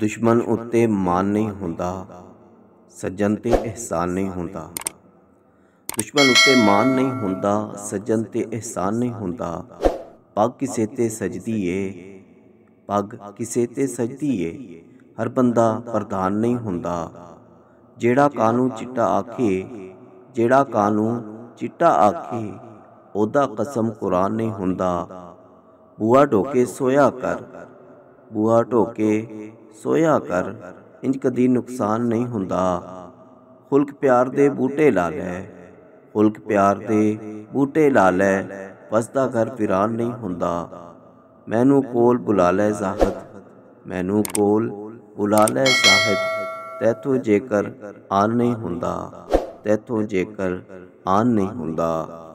ਦੁਸ਼ਮਣ ਉੱਤੇ ਮਾਨ ਨਹੀਂ ਹੁੰਦਾ ਸੱਜਣ ਤੇ ਇਹਸਾਨ ਨਹੀਂ ਹੁੰਦਾ ਦੁਸ਼ਮਣ ਉੱਤੇ ਮਾਨ ਨਹੀਂ ਹੁੰਦਾ ਸੱਜਣ ਤੇ ਇਹਸਾਨ ਨਹੀਂ ਹੁੰਦਾ ਪੱਗ ਕਿਸੇ ਤੇ ਸਜਦੀ ਏ ਪੱਗ ਕਿਸੇ ਤੇ ਸਜਦੀ ਏ ਹਰ ਬੰਦਾ ਪ੍ਰਧਾਨ ਨਹੀਂ ਹੁੰਦਾ ਜਿਹੜਾ ਕਾਨੂੰ ਚਿੱਟਾ ਆਖੇ ਜਿਹੜਾ ਕਾਨੂੰ ਚਿੱਟਾ ਆਖੇ ਉਹਦਾ ਕਸਮ ਕੁਰਾਨ ਨਹੀਂ ਹੁੰਦਾ ਬੂਆ ਢੋਕੇ ਸੋਇਆ ਕਰ ਬੂਆ ਢੋਕੇ ਸੋਇਆ ਕਰ ਇੰਜ ਕਦੀ ਨੁਕਸਾਨ ਨਹੀਂ ਹੁੰਦਾ ਖੁਲਕ ਪਿਆਰ ਦੇ ਬੂਟੇ ਲਾ ਲੈ ਖੁਲਕ ਪਿਆਰ ਦੇ ਬੂਟੇ ਲਾ ਲੈ ਵਸਦਾ ਘਰ ਵਿਰਾਨ ਨਹੀਂ ਹੁੰਦਾ ਮੈਨੂੰ ਕੋਲ ਬੁਲਾ ਲੈ ਜ਼ਾਹਦ ਮੈਨੂੰ ਕੋਲ ਬੁਲਾ ਲੈ ਜ਼ਾਹਦ ਤੈਥੋਂ ਜੇਕਰ ਆਨ ਨਹੀਂ ਹੁੰਦਾ ਤੈਥੋਂ ਜੇਕਰ ਆਨ ਨਹੀਂ ਹੁੰਦਾ